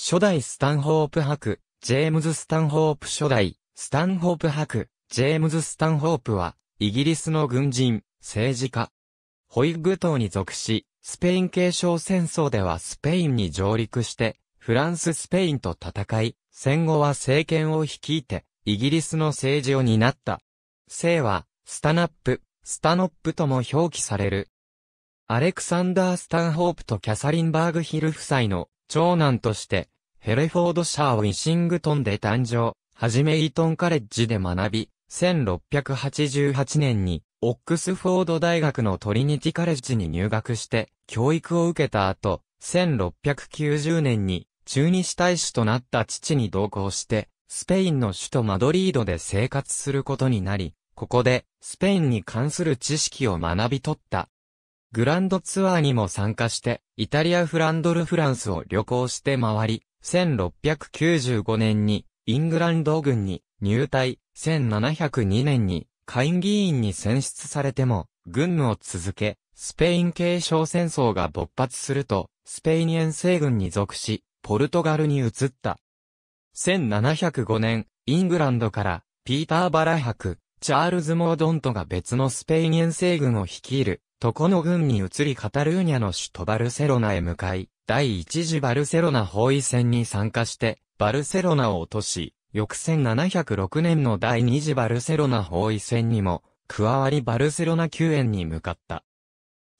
初代スタンホープ博、ジェームズ・スタンホープ初代、スタンホープ博、ジェームズ・スタンホープは、イギリスの軍人、政治家。ホイッグ島に属し、スペイン継承戦争ではスペインに上陸して、フランス・スペインと戦い、戦後は政権を率いて、イギリスの政治を担った。姓は、スタナップ、スタノップとも表記される。アレクサンダー・スタンホープとキャサリンバーグヒル夫妻の長男として、ヘレフォードシャーウィシングトンで誕生、はじめイートンカレッジで学び、1688年に、オックスフォード大学のトリニティカレッジに入学して、教育を受けた後、1690年に、中日大使となった父に同行して、スペインの首都マドリードで生活することになり、ここで、スペインに関する知識を学び取った。グランドツアーにも参加して、イタリア・フランドル・フランスを旅行して回り、1695年にイングランド軍に入隊、1702年に会議員に選出されても、軍務を続け、スペイン継承戦争が勃発すると、スペイン遠征軍に属し、ポルトガルに移った。1705年、イングランドから、ピーター・バラ博、チャールズ・モードントが別のスペイン遠征軍を率いる、トコの軍に移りカタルーニャの首都バルセロナへ向かい、第一次バルセロナ包囲戦に参加して、バルセロナを落とし、翌1706年の第二次バルセロナ包囲戦にも、加わりバルセロナ救援に向かった。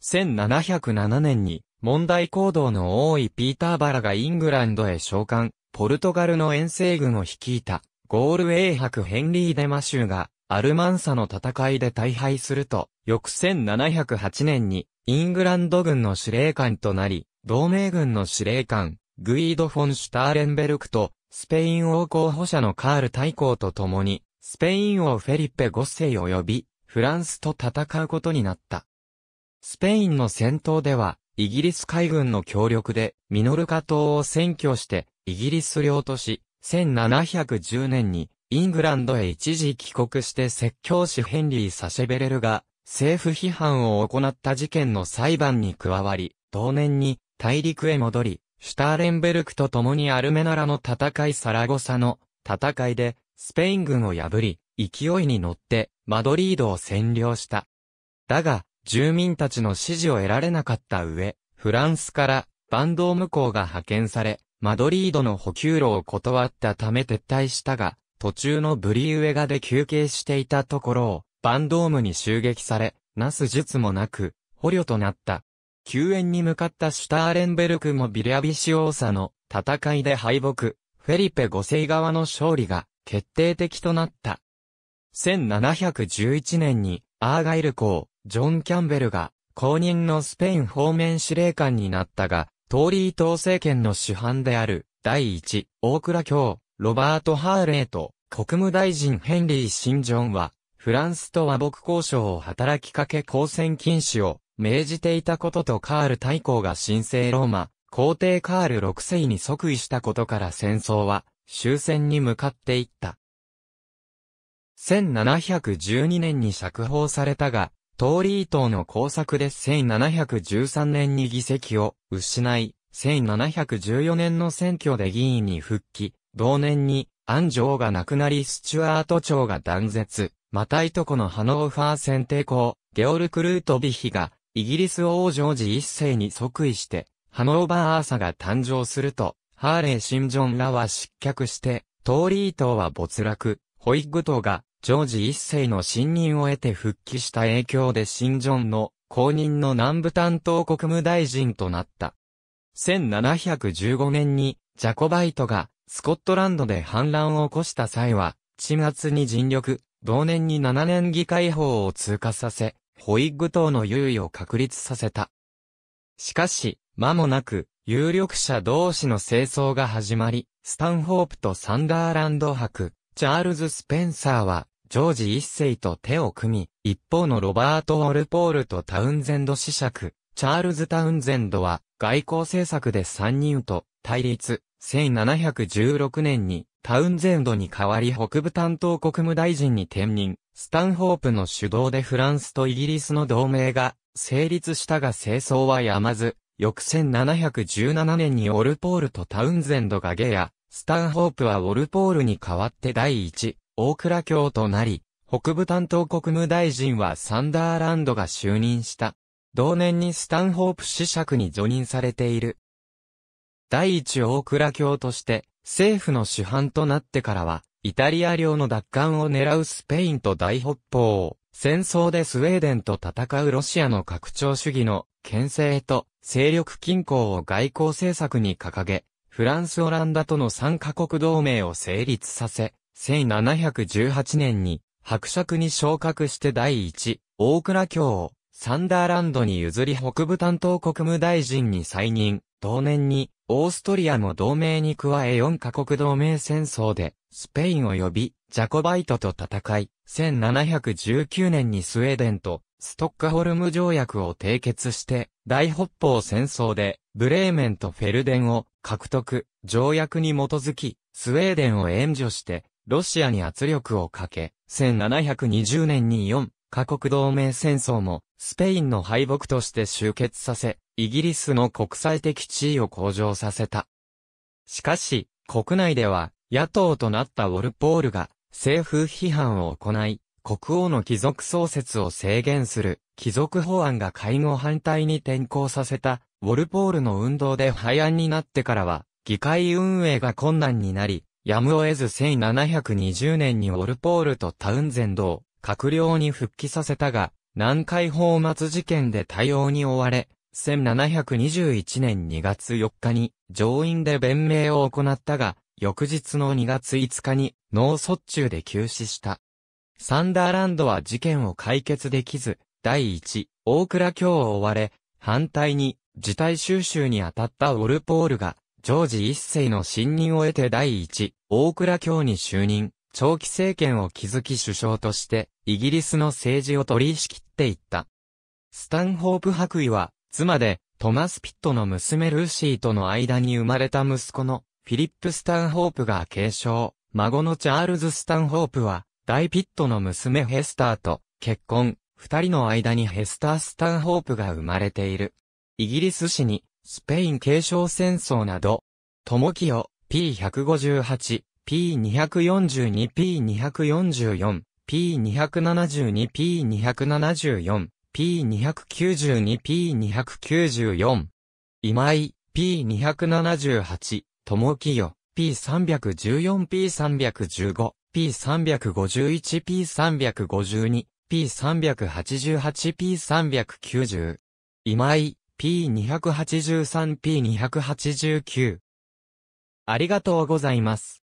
1707年に、問題行動の多いピーターバラがイングランドへ召喚、ポルトガルの遠征軍を率いた、ゴールエ博ヘンリー・デマシューが、アルマンサの戦いで大敗すると、翌1708年に、イングランド軍の司令官となり、同盟軍の司令官、グイード・フォン・シュターレンベルクと、スペイン王候補者のカール大公と共に、スペイン王フェリッペ5世及び、フランスと戦うことになった。スペインの戦闘では、イギリス海軍の協力で、ミノルカ島を占拠して、イギリス領とし、1710年にイングランドへ一時帰国して説教師ヘンリー・サシェベレルが政府批判を行った事件の裁判に加わり、同年に大陸へ戻り、シュターレンベルクと共にアルメナラの戦いサラゴサの戦いでスペイン軍を破り、勢いに乗ってマドリードを占領した。だが、住民たちの支持を得られなかった上、フランスからバンドーム校が派遣され、マドリードの補給路を断ったため撤退したが、途中のブリーエガで休憩していたところを、バンドームに襲撃され、なす術もなく、捕虜となった。救援に向かったシュターレンベルクもビリアビシオーサの戦いで敗北、フェリペ5世側の勝利が決定的となった。1711年にアーガイル公、ジョン・キャンベルが公認のスペイン方面司令官になったが、トーリー党政権の主犯である第一、大倉教ロバート・ハーレーと国務大臣ヘンリー・シンジョンは、フランスと和睦交渉を働きかけ交戦禁止を命じていたこととカール大公が神聖ローマ、皇帝カール6世に即位したことから戦争は終戦に向かっていった。1712年に釈放されたが、トーリー島の工作で1713年に議席を失い、1714年の選挙で議員に復帰、同年に、安城が亡くなりスチュアート朝が断絶、またいとこのハノーファー選定校、ゲオルク・ルートビヒが、イギリス王ジョージ一世に即位して、ハノーバーアーサが誕生すると、ハーレー・シンジョンらは失脚して、トーリー党は没落、ホイッグ党が、ジョージ一世の信任を得て復帰した影響でシンジョンの公認の南部担当国務大臣となった。1715年にジャコバイトがスコットランドで反乱を起こした際は、鎮圧に尽力、同年に7年議会法を通過させ、ホイッグ党の優位を確立させた。しかし、間もなく、有力者同士の清掃が始まり、スタンホープとサンダーランド博、チャールズ・スペンサーは、ジョージ一世と手を組み、一方のロバート・オルポールとタウンゼンド子爵、チャールズ・タウンゼンドは、外交政策で3人と対立。1716年にタウンゼンドに代わり北部担当国務大臣に転任、スタンホープの主導でフランスとイギリスの同盟が成立したが清掃はやまず、翌1717年にオルポールとタウンゼンドがゲア、スタンホープはオルポールに代わって第一、大倉教となり、北部担当国務大臣はサンダーランドが就任した。同年にスタンホープ子爵に除任されている。第一大蔵卿として、政府の主犯となってからは、イタリア領の奪還を狙うスペインと大北方、を、戦争でスウェーデンと戦うロシアの拡張主義の、牽制と、勢力均衡を外交政策に掲げ、フランス・オランダとの三カ国同盟を成立させ、1718年に、伯爵に昇格して第一、大蔵卿を、サンダーランドに譲り北部担当国務大臣に再任、同年に、オーストリアも同盟に加え4カ国同盟戦争で、スペイン及び、ジャコバイトと戦い、1719年にスウェーデンと、ストックホルム条約を締結して、大北方戦争で、ブレーメンとフェルデンを獲得、条約に基づき、スウェーデンを援助して、ロシアに圧力をかけ、1720年に4カ国同盟戦争も、スペインの敗北として終結させ、イギリスの国際的地位を向上させた。しかし、国内では、野党となったウォルポールが、政府批判を行い、国王の貴族創設を制限する、貴族法案が会合反対に転向させた、ウォルポールの運動で廃案になってからは、議会運営が困難になり、やむを得ず1720年にウォルポールとタウンゼンドを閣僚に復帰させたが、南海泡沫事件で対応に追われ、1721年2月4日に上院で弁明を行ったが、翌日の2月5日に脳卒中で急死した。サンダーランドは事件を解決できず、第一、大倉卿を追われ、反対に、事態収集に当たったウォルポールが、ジョージ一世の信任を得て第一、大倉卿に就任、長期政権を築き首相として、イギリスの政治を取り仕切っていった。スタンホープ白衣は、妻で、トマス・ピットの娘ルーシーとの間に生まれた息子のフィリップ・スタンホープが継承、孫のチャールズ・スタンホープは、大ピットの娘ヘスターと結婚、二人の間にヘスター・スタンホープが生まれている。イギリス史に、スペイン継承戦争など、キオ、P158、P242、P244、P272、P274、P292、P294。今井、P278、ともきよ、P314、P315、P351、P352、P388、P390。今井、P283、P289。ありがとうございます。